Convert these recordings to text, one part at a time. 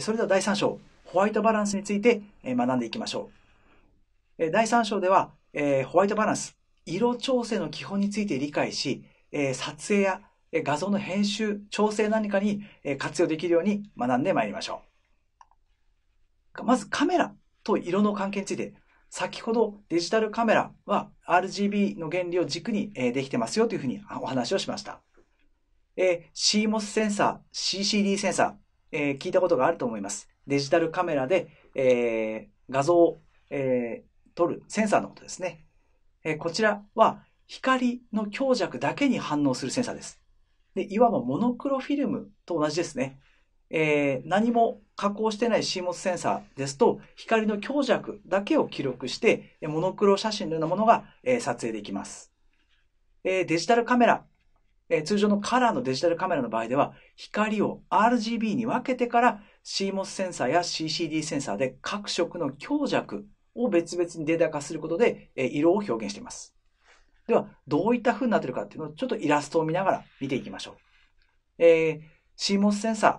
それでは第3章、ホワイトバランスについて学んでいきましょう。第3章では、ホワイトバランス、色調整の基本について理解し、撮影や画像の編集、調整何かに活用できるように学んでまいりましょう。まずカメラと色の関係について、先ほどデジタルカメラは RGB の原理を軸にできてますよというふうにお話をしました。CMOS センサー、CCD センサー、えー、聞いたことがあると思います。デジタルカメラで、えー、画像を、えー、撮るセンサーのことですね、えー。こちらは光の強弱だけに反応するセンサーです。でいわばモノクロフィルムと同じですね。えー、何も加工してない CMOS センサーですと光の強弱だけを記録してモノクロ写真のようなものが、えー、撮影できます。えー、デジタルカメラえー、通常のカラーのデジタルカメラの場合では、光を RGB に分けてから CMOS センサーや CCD センサーで各色の強弱を別々にデータ化することで、えー、色を表現しています。では、どういった風になってるかっていうのをちょっとイラストを見ながら見ていきましょう。えー、CMOS センサー、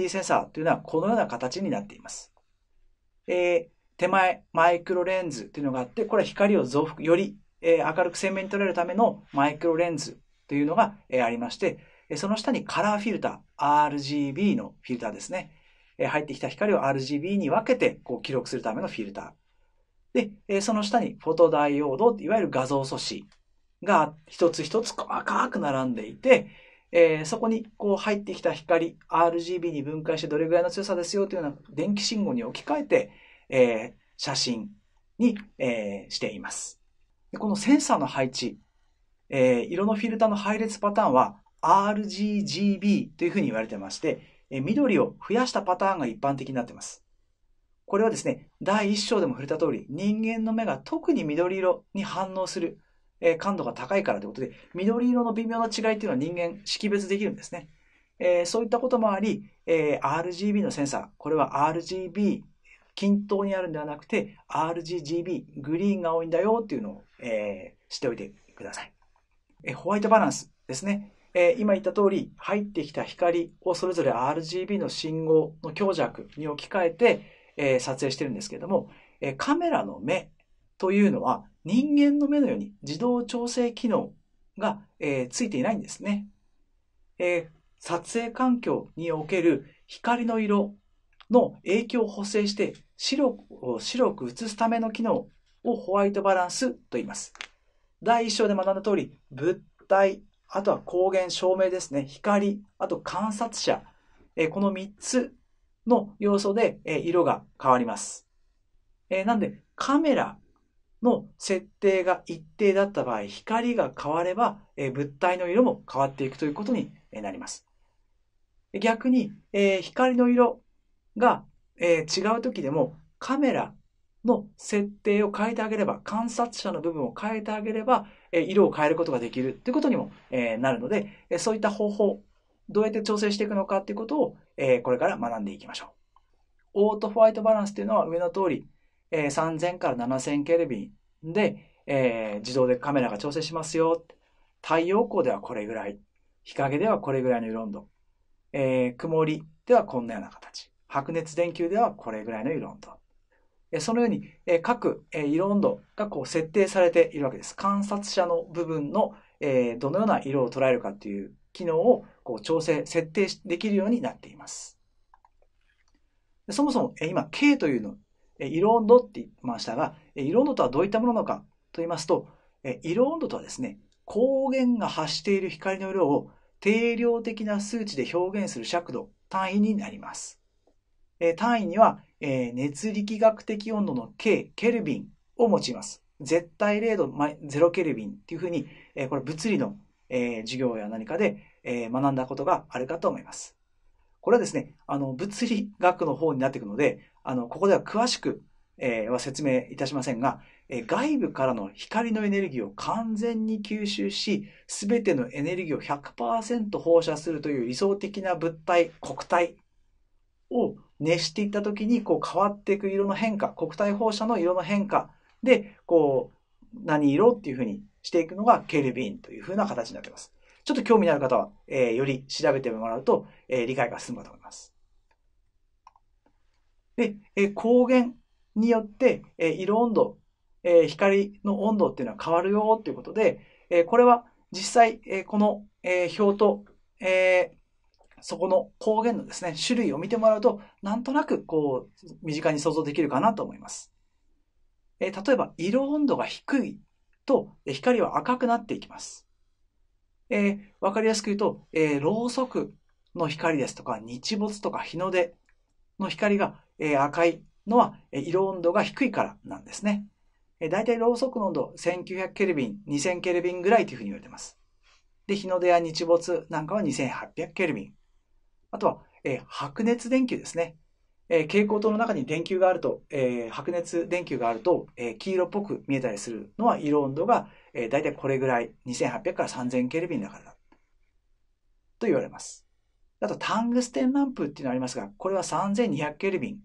CCD センサーというのはこのような形になっています。えー、手前、マイクロレンズというのがあって、これは光を増幅、より、えー、明るく鮮明に撮れるためのマイクロレンズというのが、ありまして、その下にカラーフィルター、RGB のフィルターですね。入ってきた光を RGB に分けてこう記録するためのフィルター。で、その下にフォトダイオード、いわゆる画像素子が一つ一つ赤く並んでいて、えー、そこにこう入ってきた光、RGB に分解してどれぐらいの強さですよというような電気信号に置き換えて、えー、写真に、えー、していますこのセンサーの配置えー、色のフィルターの配列パターンは RGGB というふうに言われてまして、えー、緑を増やしたパターンが一般的になっています。これはですね、第1章でも触れた通り、人間の目が特に緑色に反応する、えー、感度が高いからということで、緑色の微妙な違いというのは人間識別できるんですね。えー、そういったこともあり、えー、RGB のセンサー、これは RGB 均等にあるんではなくて、RGGB、グリーンが多いんだよっていうのを、えー、しておいてください。えホワイトバランスですね。え今言った通り、入ってきた光をそれぞれ RGB の信号の強弱に置き換えて、え撮影してるんですけれども、えカメラの目というのは人間の目のように自動調整機能が、えー、ついていないんですね。えー、撮影環境における光の色の影響を補正して白白く映すための機能をホワイトバランスと言います。第1章で学んだ通り、物体、あとは光源、照明ですね、光、あと観察者、えこの3つの要素で、え色が変わります。えなんで、カメラの設定が一定だった場合、光が変われば、え物体の色も変わっていくということになります。逆に、え光の色が、え違う時でもカメラの設定を変えてあげれば、観察者の部分を変えてあげれば、色を変えることができるということにも、なるので、そういった方法、どうやって調整していくのかということを、これから学んでいきましょう。オートホワイトバランスというのは上の通り、3000から7000ケルビンで、自動でカメラが調整しますよ。太陽光ではこれぐらい。日陰ではこれぐらいの色温度。曇りではこんなような形。白熱電球ではこれぐらいの色温度。そのように各色温度がこう設定されているわけです。観察者の部分のどのような色を捉えるかという機能をこう調整、設定できるようになっています。そもそも今 K というの、色温度って言いましたが、色温度とはどういったものなのかと言いますと、色温度とはですね、光源が発している光の色を定量的な数値で表現する尺度、単位になります。単位にはえー、熱力学的温度の K、ケルビンを用います。絶対0度、0ケルビンっていうふうに、えー、これ物理の、えー、授業や何かで、えー、学んだことがあるかと思います。これはですね、あの、物理学の方になっていくので、あの、ここでは詳しく、えー、は説明いたしませんが、えー、外部からの光のエネルギーを完全に吸収し、すべてのエネルギーを100%放射するという理想的な物体、国体を熱していった時にこう変わっていく色の変化国体放射の色の変化でこう何色っていうふうにしていくのがケルビンというふうな形になっています。ちょっと興味のある方は、えー、より調べてもらうと、えー、理解が進むかと思います。で、えー、光源によって、えー、色温度、えー、光の温度っていうのは変わるよっていうことで、えー、これは実際、えー、この、えー、表と、えー、そこの光源のですね、種類を見てもらうと、なんとなくこう、身近に想像できるかなと思います。え例えば、色温度が低いと、光は赤くなっていきます。えわ、かりやすく言うと、えー、ろうそくの光ですとか、日没とか日の出の光が、えー、赤いのは、え色温度が低いからなんですね。え大体ろうそくの温度1900ケルビン、2000ケルビンぐらいというふうに言われています。で、日の出や日没なんかは2800ケルビン。あとは、えー、白熱電球ですね。えー、蛍光灯の中に電球があると、えー、白熱電球があると、えー、黄色っぽく見えたりするのは色温度が、えー、大体これぐらい、2800から3000ケルビンだからだ。と言われます。あと、タングステンランプっていうのありますが、これは3200ケルビン。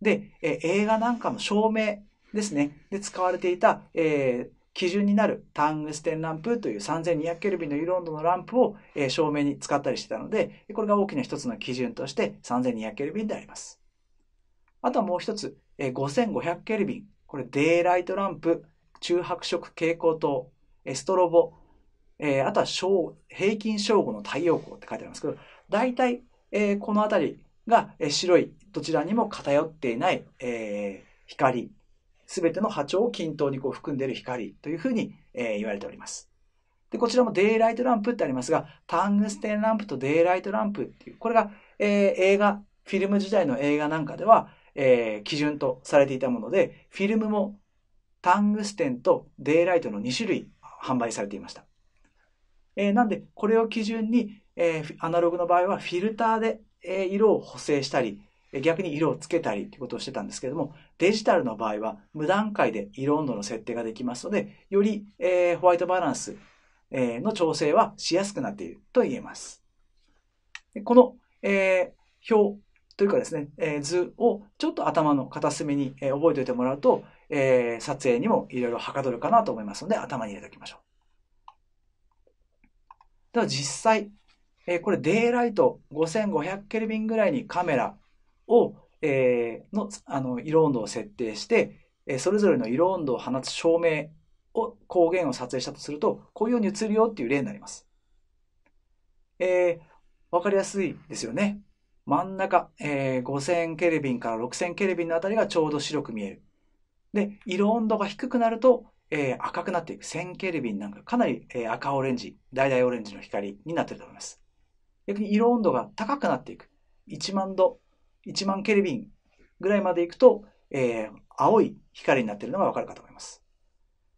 で、えー、映画なんかの照明ですね。で、使われていた、えー、基準になるタングステンランプという3200ケルビンの色温度のランプを照明に使ったりしてたので、これが大きな一つの基準として3200ケルビンであります。あとはもう一つ、5500ケルビン。これ、デイライトランプ、中白色蛍光灯、ストロボ、あとは平均照合の太陽光って書いてありますけど、大体、このあたりが白いどちらにも偏っていない光すべての波長を均等にこう含んでいる光というふうに、えー、言われております。で、こちらもデイライトランプってありますが、タングステンランプとデイライトランプっていう、これが、えー、映画、フィルム時代の映画なんかでは、えー、基準とされていたもので、フィルムもタングステンとデイライトの2種類販売されていました。えー、なんで、これを基準に、えー、アナログの場合はフィルターで、えー、色を補正したり、逆に色をつけたりってことをしてたんですけれども、デジタルの場合は無段階で色温度の設定ができますので、より、えー、ホワイトバランス、えー、の調整はしやすくなっていると言えます。この、えー、表というかですね、えー、図をちょっと頭の片隅に、えー、覚えておいてもらうと、えー、撮影にもいろいろはかどるかなと思いますので、頭に入れておきましょう。では実際、えー、これデイライト5500ケルビンぐらいにカメラを、えー、の、あの、色温度を設定して、えそれぞれの色温度を放つ照明を、光源を撮影したとすると、こういうように映るよっていう例になります。えー、わかりやすいですよね。真ん中、えー、5000ケルビンから6000ケルビンのあたりがちょうど白く見える。で、色温度が低くなると、えー、赤くなっていく。1000ケルビンなんかかなり、えー、赤オレンジ、橙オレンジの光になってると思います。逆に色温度が高くなっていく。1万度、1万ケルビンぐらいまで行くと、えー、青い光になっているのがわかるかと思います。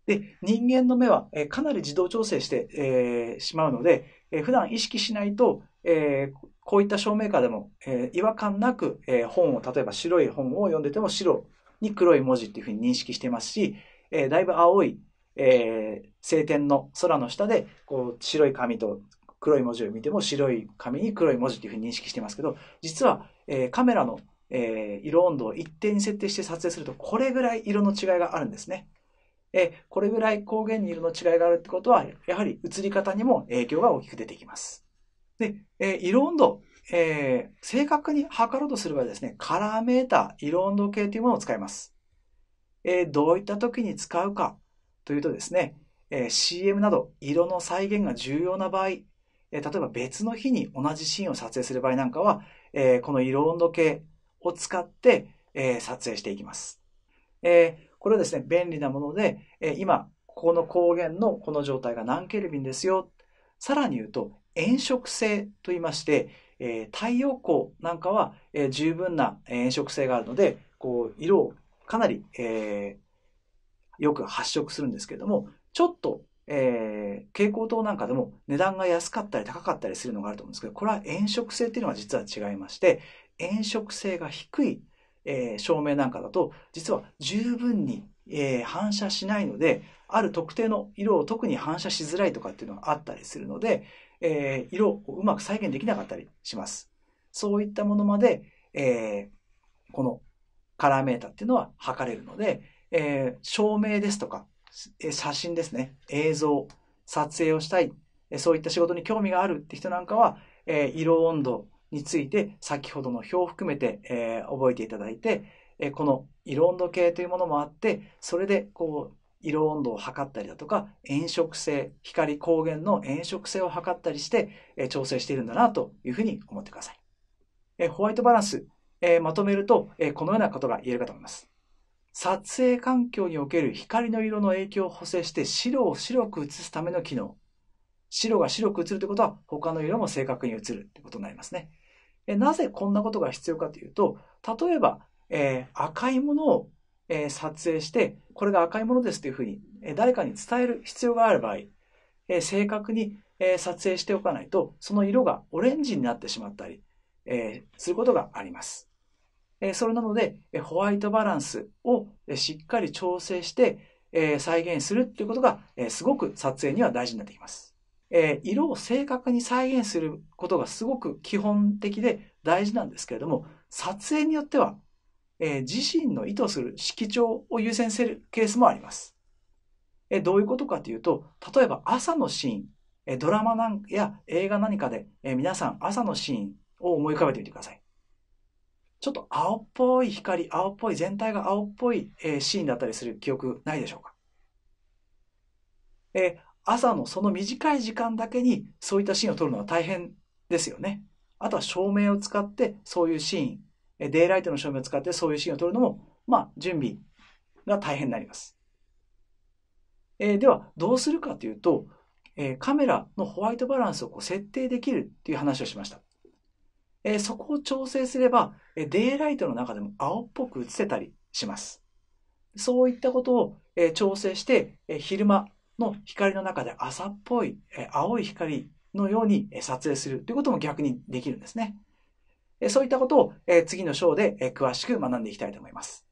で、人間の目は、えー、かなり自動調整して、えー、しまうので、えー、普段意識しないと、えー、こういった照明下でも、えー、違和感なく、えー、本を、例えば白い本を読んでても白に黒い文字っていうふうに認識してますし、えー、だいぶ青い、えー、晴天の空の下で、こう白い紙と黒い文字を見ても白い紙に黒い文字っていうふうに認識してますけど、実は、えー、カメラの、えー、色温度を一定に設定して撮影すると、これぐらい色の違いがあるんですね。えこれぐらい光源に色の違いがあるってことは、やはり映り方にも影響が大きく出てきます。で、え色温度、え正確に測ろうとすればですね、カラーメーター、色温度計というものを使います。えどういった時に使うかというとですね、え CM など色の再現が重要な場合、え例えば別の日に同じシーンを撮影する場合なんかは、えー、この色温度計を使って、えー、撮影していきます。えー、これはですね、便利なもので、え今、ここの光源のこの状態が何ケルビンですよ。さらに言うと、炎色性と言いまして、え太陽光なんかは、え十分な炎色性があるので、こう、色をかなり、えよく発色するんですけれども、ちょっとえー、蛍光灯なんかでも値段が安かったり高かったりするのがあると思うんですけど、これは炎色性っていうのは実は違いまして、炎色性が低い、えー、照明なんかだと、実は十分に、えー、反射しないので、ある特定の色を特に反射しづらいとかっていうのがあったりするので、えー、色をうまく再現できなかったりします。そういったものまで、えー、このカラーメーターっていうのは測れるので、えー、照明ですとか写真ですね、映像、撮影をしたい、そういった仕事に興味があるって人なんかは、え色温度について先ほどの表を含めて、え覚えていただいて、えこの色温度計というものもあって、それでこう色温度を測ったりだとか、炎色性、光光源の炎色性を測ったりして、え調整しているんだなというふうに思ってください。えホワイトバランス、えまとめると、えこのようなことが言えるかと思います。撮影環境における光の色の影響を補正して白を白く映すための機能。白が白く映るということは他の色も正確に映るってことになりますね。えなぜこんなことが必要かというと、例えば、えー、赤いものを、えー、撮影して、これが赤いものですというふうに、えー、誰かに伝える必要がある場合、え正確に、え撮影しておかないと、その色がオレンジになってしまったり、えすることがあります。えそれなので、えホワイトバランスを、えしっかり調整して、え再現するっていうことが、えすごく撮影には大事になってきます。え色を正確に再現することがすごく基本的で大事なんですけれども、撮影によっては、え自身の意図する色調を優先するケースもあります。えどういうことかというと、例えば朝のシーン、えドラマなんや映画何かで、え皆さん朝のシーンを思い浮かべてみてください。ちょっと青っぽい光、青っぽい、全体が青っぽい、えー、シーンだったりする記憶ないでしょうか、えー、朝のその短い時間だけにそういったシーンを撮るのは大変ですよね。あとは照明を使ってそういうシーン、えー、デイライトの照明を使ってそういうシーンを撮るのも、まあ、準備が大変になります。えー、では、どうするかというと、えー、カメラのホワイトバランスをこう設定できるっていう話をしました。えー、そこを調整すれば、えー、デイライトの中でも青っぽく映せたりします。そういったことを、えー、調整して、えー、昼間の光の中で朝っぽい、えー、青い光のように、えー、撮影するということも逆にできるんですね。えー、そういったことを、えー、次の章で、えー、詳しく学んでいきたいと思います。